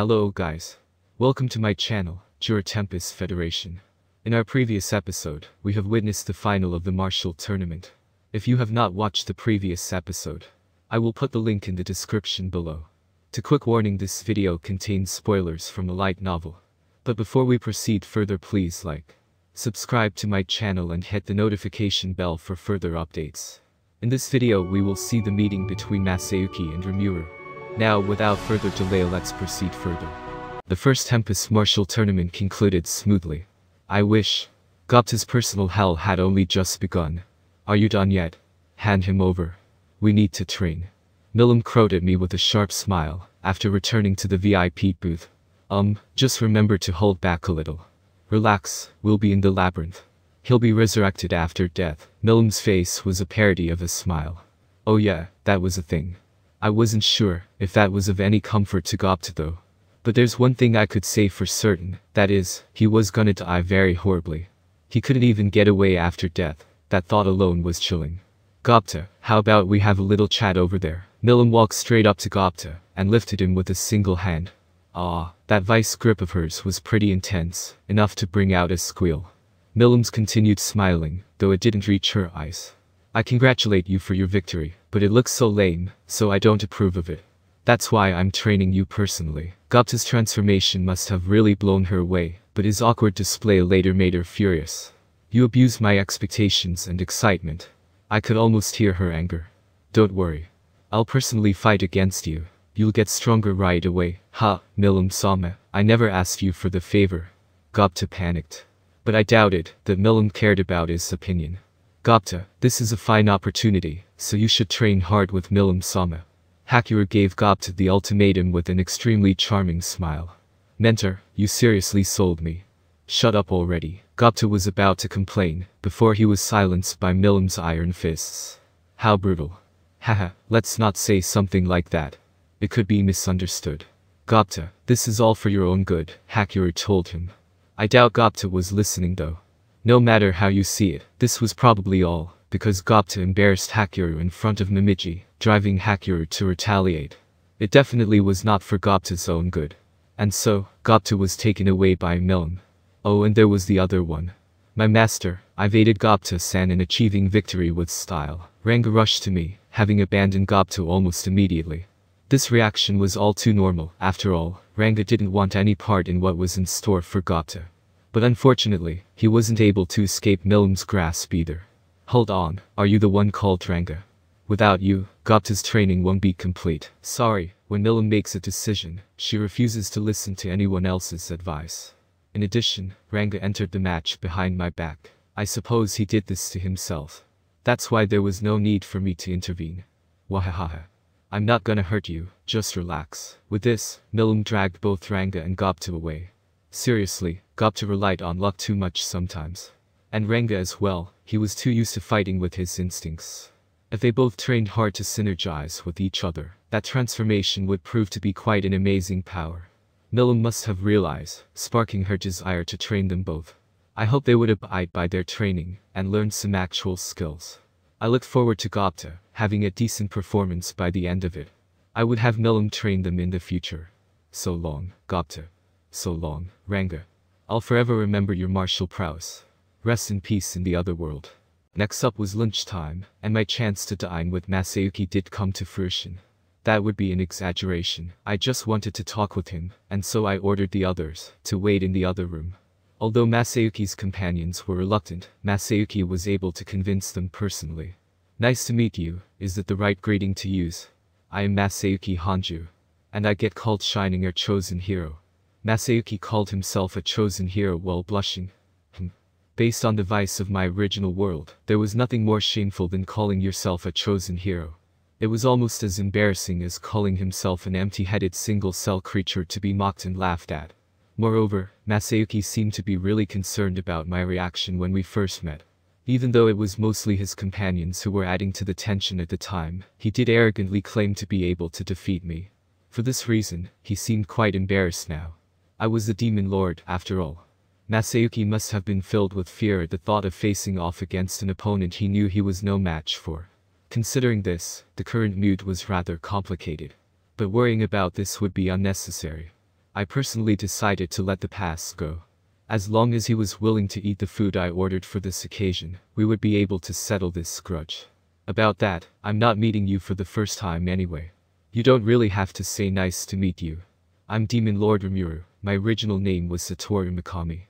Hello guys. Welcome to my channel, Jura Tempest Federation. In our previous episode, we have witnessed the final of the martial tournament. If you have not watched the previous episode, I will put the link in the description below. To quick warning this video contains spoilers from a light novel. But before we proceed further please like, subscribe to my channel and hit the notification bell for further updates. In this video we will see the meeting between Masayuki and Remuru. Now without further delay let's proceed further. The first Tempest martial tournament concluded smoothly. I wish. Gupta's personal hell had only just begun. Are you done yet? Hand him over. We need to train. Milam crowed at me with a sharp smile, after returning to the VIP booth. Um, just remember to hold back a little. Relax, we'll be in the labyrinth. He'll be resurrected after death. Milam's face was a parody of a smile. Oh yeah, that was a thing. I wasn't sure if that was of any comfort to Gopta though. But there's one thing I could say for certain, that is, he was gonna die very horribly. He couldn't even get away after death, that thought alone was chilling. Gopta, how about we have a little chat over there? Milam walked straight up to Gopta, and lifted him with a single hand. Ah, that vice grip of hers was pretty intense, enough to bring out a squeal. Milam's continued smiling, though it didn't reach her eyes. I congratulate you for your victory, but it looks so lame, so I don't approve of it. That's why I'm training you personally. Gupta's transformation must have really blown her away, but his awkward display later made her furious. You abused my expectations and excitement. I could almost hear her anger. Don't worry. I'll personally fight against you. You'll get stronger right away. Ha, Milam Sama, I never asked you for the favor. Gupta panicked. But I doubted that Milam cared about his opinion. Gupta, this is a fine opportunity, so you should train hard with Milam Sama. Hakur gave Gupta the ultimatum with an extremely charming smile. Mentor, you seriously sold me. Shut up already. Gupta was about to complain, before he was silenced by Milam's iron fists. How brutal. Haha, let's not say something like that. It could be misunderstood. Gupta, this is all for your own good, Hakur told him. I doubt Gupta was listening though. No matter how you see it, this was probably all, because Gopta embarrassed Hakiru in front of Mimiji, driving Hakiru to retaliate. It definitely was not for Gopta's own good. And so, Gopta was taken away by Milne. Oh and there was the other one. My master, I've aided Gopta-san in achieving victory with style. Ranga rushed to me, having abandoned Gopta almost immediately. This reaction was all too normal, after all, Ranga didn't want any part in what was in store for Gopta. But unfortunately, he wasn't able to escape Milum's grasp either. Hold on, are you the one called Tranga? Without you, Gopta's training won't be complete. Sorry, when Milum makes a decision, she refuses to listen to anyone else's advice. In addition, Ranga entered the match behind my back. I suppose he did this to himself. That's why there was no need for me to intervene. Wahahaha. I'm not gonna hurt you, just relax. With this, Milum dragged both Ranga and Gopta away. Seriously, Gupta relied on luck too much sometimes. And Ranga as well, he was too used to fighting with his instincts. If they both trained hard to synergize with each other, that transformation would prove to be quite an amazing power. Milam must have realized, sparking her desire to train them both. I hope they would abide by their training and learn some actual skills. I look forward to Gopta having a decent performance by the end of it. I would have Milam train them in the future. So long, Gopta. So long, Ranga. I'll forever remember your martial Prouse. Rest in peace in the other world. Next up was lunchtime, and my chance to dine with Masayuki did come to fruition. That would be an exaggeration, I just wanted to talk with him, and so I ordered the others to wait in the other room. Although Masayuki's companions were reluctant, Masayuki was able to convince them personally. Nice to meet you, is that the right greeting to use? I am Masayuki Hanju. And I get called Shining or Chosen Hero. Masayuki called himself a chosen hero while blushing. Hmm. Based on the vice of my original world, there was nothing more shameful than calling yourself a chosen hero. It was almost as embarrassing as calling himself an empty-headed single-cell creature to be mocked and laughed at. Moreover, Masayuki seemed to be really concerned about my reaction when we first met. Even though it was mostly his companions who were adding to the tension at the time, he did arrogantly claim to be able to defeat me. For this reason, he seemed quite embarrassed now. I was the demon lord, after all. Masayuki must have been filled with fear at the thought of facing off against an opponent he knew he was no match for. Considering this, the current mood was rather complicated. But worrying about this would be unnecessary. I personally decided to let the past go. As long as he was willing to eat the food I ordered for this occasion, we would be able to settle this grudge. About that, I'm not meeting you for the first time anyway. You don't really have to say nice to meet you. I'm Demon Lord Remuru. My original name was Satoru Mikami.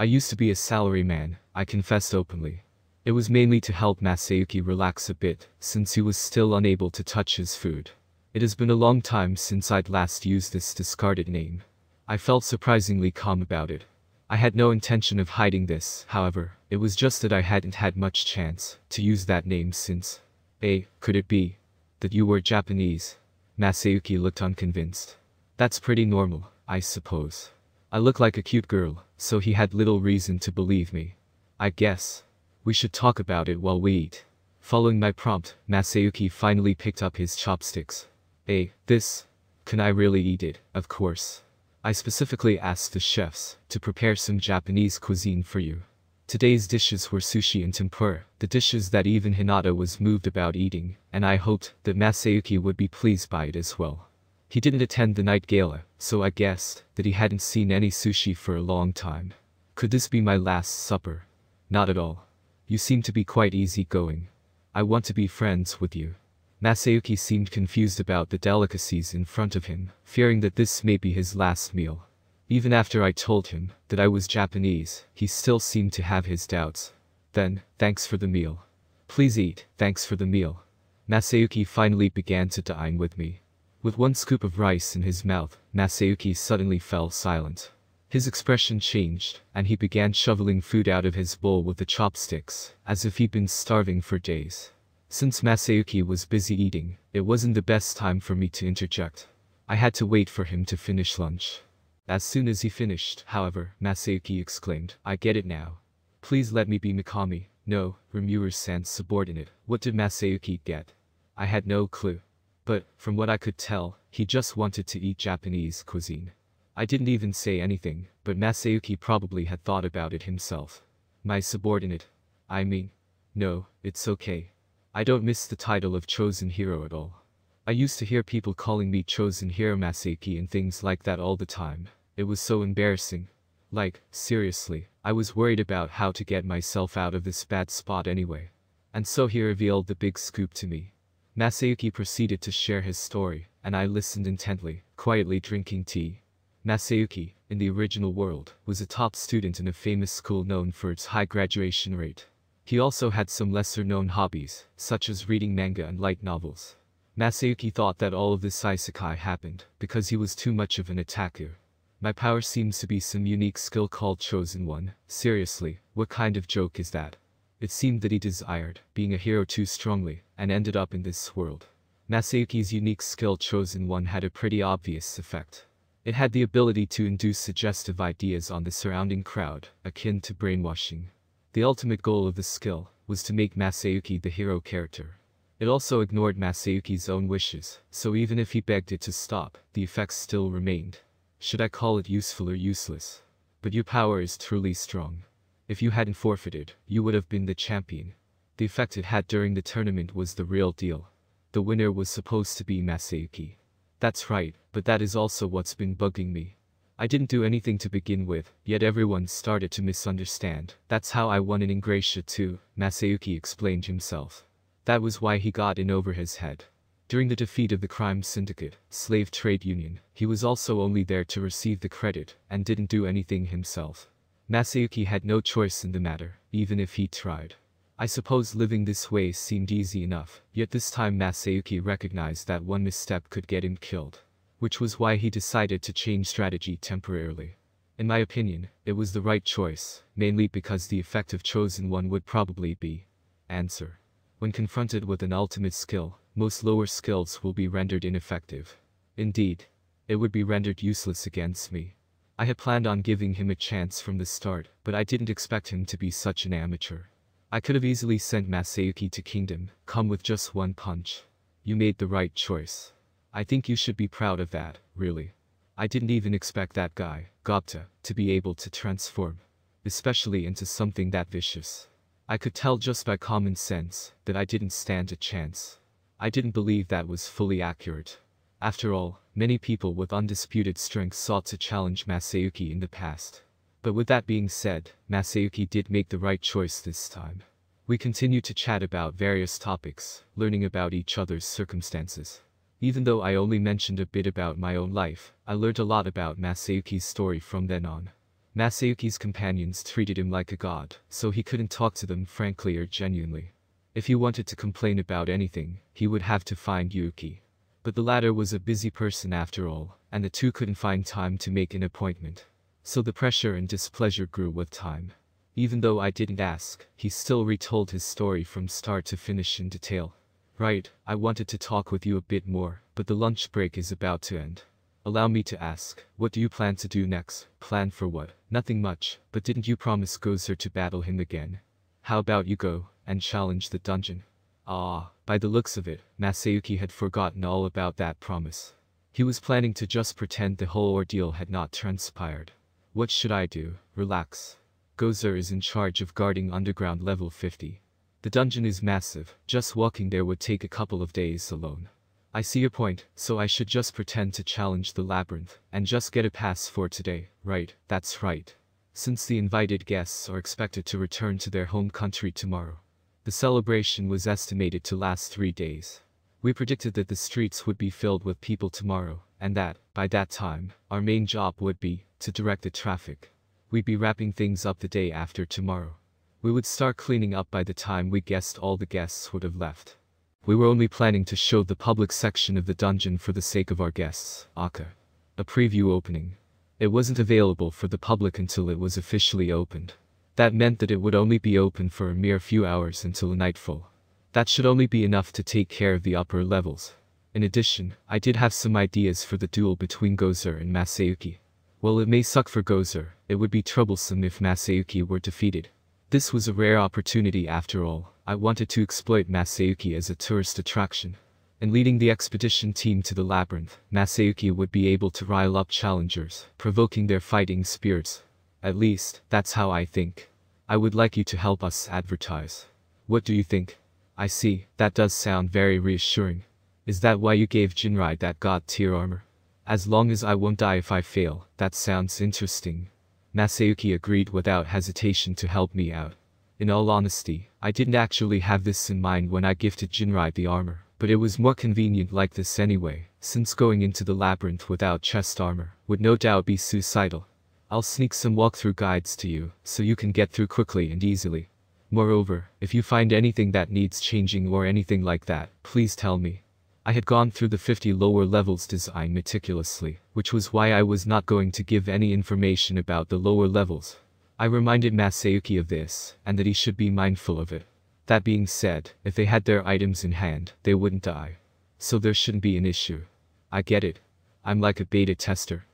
I used to be a salaryman, I confessed openly. It was mainly to help Masayuki relax a bit, since he was still unable to touch his food. It has been a long time since I'd last used this discarded name. I felt surprisingly calm about it. I had no intention of hiding this, however, it was just that I hadn't had much chance to use that name since. A. Could it be that you were Japanese? Masayuki looked unconvinced. That's pretty normal. I suppose. I look like a cute girl, so he had little reason to believe me. I guess. We should talk about it while we eat. Following my prompt, Masayuki finally picked up his chopsticks. Hey, this. Can I really eat it, of course. I specifically asked the chefs to prepare some Japanese cuisine for you. Today's dishes were sushi and tempura, the dishes that even Hinata was moved about eating, and I hoped that Masayuki would be pleased by it as well. He didn't attend the night gala, so I guessed that he hadn't seen any sushi for a long time. Could this be my last supper? Not at all. You seem to be quite easygoing. I want to be friends with you. Masayuki seemed confused about the delicacies in front of him, fearing that this may be his last meal. Even after I told him that I was Japanese, he still seemed to have his doubts. Then, thanks for the meal. Please eat, thanks for the meal. Masayuki finally began to dine with me. With one scoop of rice in his mouth, Masayuki suddenly fell silent. His expression changed, and he began shoveling food out of his bowl with the chopsticks, as if he'd been starving for days. Since Masayuki was busy eating, it wasn't the best time for me to interject. I had to wait for him to finish lunch. As soon as he finished, however, Masayuki exclaimed, I get it now. Please let me be Mikami, no, Remuer-san's subordinate. What did Masayuki get? I had no clue. But, from what I could tell, he just wanted to eat Japanese cuisine. I didn't even say anything, but Masayuki probably had thought about it himself. My subordinate. I mean. No, it's okay. I don't miss the title of chosen hero at all. I used to hear people calling me chosen hero Masayuki and things like that all the time. It was so embarrassing. Like, seriously, I was worried about how to get myself out of this bad spot anyway. And so he revealed the big scoop to me. Masayuki proceeded to share his story, and I listened intently, quietly drinking tea. Masayuki, in the original world, was a top student in a famous school known for its high graduation rate. He also had some lesser-known hobbies, such as reading manga and light novels. Masayuki thought that all of this isekai happened because he was too much of an attacker. My power seems to be some unique skill called Chosen One. Seriously, what kind of joke is that? It seemed that he desired being a hero too strongly and ended up in this world. Masayuki's unique skill Chosen One had a pretty obvious effect. It had the ability to induce suggestive ideas on the surrounding crowd, akin to brainwashing. The ultimate goal of the skill was to make Masayuki the hero character. It also ignored Masayuki's own wishes, so even if he begged it to stop, the effects still remained. Should I call it useful or useless? But your power is truly strong. If you hadn't forfeited, you would have been the champion. The effect it had during the tournament was the real deal. The winner was supposed to be Masayuki. That's right, but that is also what's been bugging me. I didn't do anything to begin with, yet everyone started to misunderstand. That's how I won in Ingratia too, Masayuki explained himself. That was why he got in over his head. During the defeat of the crime syndicate, slave trade union, he was also only there to receive the credit, and didn't do anything himself. Masayuki had no choice in the matter, even if he tried. I suppose living this way seemed easy enough, yet this time Masayuki recognized that one misstep could get him killed. Which was why he decided to change strategy temporarily. In my opinion, it was the right choice, mainly because the effective chosen one would probably be answer. When confronted with an ultimate skill, most lower skills will be rendered ineffective. Indeed, it would be rendered useless against me. I had planned on giving him a chance from the start, but I didn't expect him to be such an amateur. I could have easily sent Masayuki to Kingdom, come with just one punch. You made the right choice. I think you should be proud of that, really. I didn't even expect that guy, Gopta, to be able to transform. Especially into something that vicious. I could tell just by common sense that I didn't stand a chance. I didn't believe that was fully accurate. After all, many people with undisputed strength sought to challenge Masayuki in the past. But with that being said, Masayuki did make the right choice this time. We continued to chat about various topics, learning about each other's circumstances. Even though I only mentioned a bit about my own life, I learned a lot about Masayuki's story from then on. Masayuki's companions treated him like a god, so he couldn't talk to them frankly or genuinely. If he wanted to complain about anything, he would have to find Yuki but the latter was a busy person after all, and the two couldn't find time to make an appointment. So the pressure and displeasure grew with time. Even though I didn't ask, he still retold his story from start to finish in detail. Right, I wanted to talk with you a bit more, but the lunch break is about to end. Allow me to ask, what do you plan to do next? Plan for what? Nothing much, but didn't you promise Gozer to battle him again? How about you go and challenge the dungeon? Ah, by the looks of it, Masayuki had forgotten all about that promise. He was planning to just pretend the whole ordeal had not transpired. What should I do? Relax. Gozer is in charge of guarding underground level 50. The dungeon is massive, just walking there would take a couple of days alone. I see your point, so I should just pretend to challenge the labyrinth, and just get a pass for today, right, that's right. Since the invited guests are expected to return to their home country tomorrow, the celebration was estimated to last three days. We predicted that the streets would be filled with people tomorrow, and that, by that time, our main job would be to direct the traffic. We'd be wrapping things up the day after tomorrow. We would start cleaning up by the time we guessed all the guests would have left. We were only planning to show the public section of the dungeon for the sake of our guests, Akka. A preview opening. It wasn't available for the public until it was officially opened. That meant that it would only be open for a mere few hours until nightfall. That should only be enough to take care of the upper levels. In addition, I did have some ideas for the duel between Gozer and Masayuki. While it may suck for Gozer, it would be troublesome if Masayuki were defeated. This was a rare opportunity after all, I wanted to exploit Masayuki as a tourist attraction. In leading the expedition team to the labyrinth, Masayuki would be able to rile up challengers, provoking their fighting spirits. At least, that's how I think. I would like you to help us advertise. What do you think? I see, that does sound very reassuring. Is that why you gave Jinrai that god tier armor? As long as I won't die if I fail, that sounds interesting. Masayuki agreed without hesitation to help me out. In all honesty, I didn't actually have this in mind when I gifted Jinrai the armor, but it was more convenient like this anyway, since going into the labyrinth without chest armor would no doubt be suicidal. I'll sneak some walkthrough guides to you, so you can get through quickly and easily. Moreover, if you find anything that needs changing or anything like that, please tell me. I had gone through the 50 lower levels design meticulously, which was why I was not going to give any information about the lower levels. I reminded Masayuki of this, and that he should be mindful of it. That being said, if they had their items in hand, they wouldn't die. So there shouldn't be an issue. I get it. I'm like a beta tester.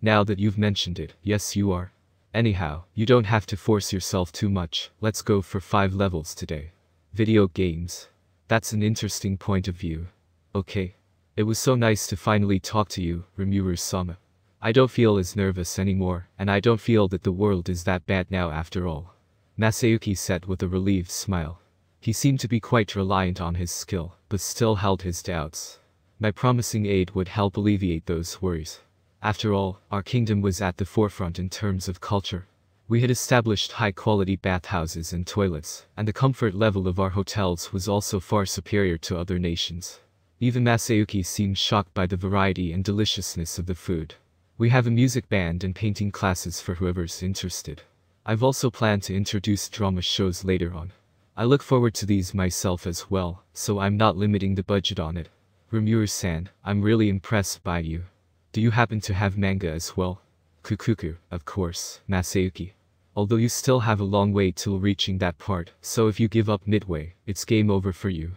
Now that you've mentioned it, yes you are. Anyhow, you don't have to force yourself too much, let's go for 5 levels today. Video games. That's an interesting point of view. Okay. It was so nice to finally talk to you, Remuru-sama. I don't feel as nervous anymore, and I don't feel that the world is that bad now after all. Masayuki said with a relieved smile. He seemed to be quite reliant on his skill, but still held his doubts. My promising aid would help alleviate those worries. After all, our kingdom was at the forefront in terms of culture. We had established high-quality bathhouses and toilets, and the comfort level of our hotels was also far superior to other nations. Even Masayuki seemed shocked by the variety and deliciousness of the food. We have a music band and painting classes for whoever's interested. I've also planned to introduce drama shows later on. I look forward to these myself as well, so I'm not limiting the budget on it. Ramur-san, I'm really impressed by you. Do you happen to have manga as well? Kukuku, of course, Masayuki. Although you still have a long way till reaching that part, so if you give up midway, it's game over for you.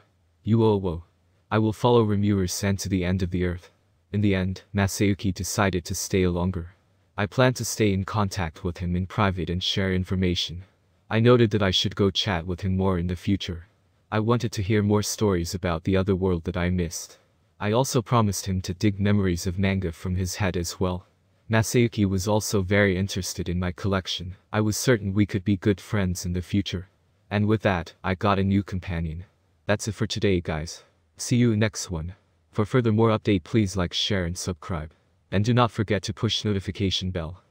Uowo. I will follow Remuer's sand to the end of the earth. In the end, Masayuki decided to stay longer. I plan to stay in contact with him in private and share information. I noted that I should go chat with him more in the future. I wanted to hear more stories about the other world that I missed. I also promised him to dig memories of manga from his head as well. Masayuki was also very interested in my collection. I was certain we could be good friends in the future. And with that, I got a new companion. That's it for today guys. See you next one. For further more update please like share and subscribe. And do not forget to push notification bell.